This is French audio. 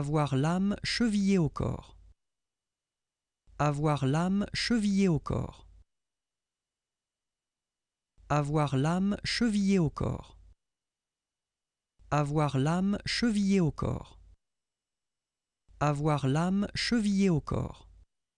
Avoir l'âme chevillée au corps. Avoir l'âme chevillée au corps. Avoir l'âme chevillée au corps. Avoir l'âme chevillée au corps. Avoir l'âme chevillée au corps.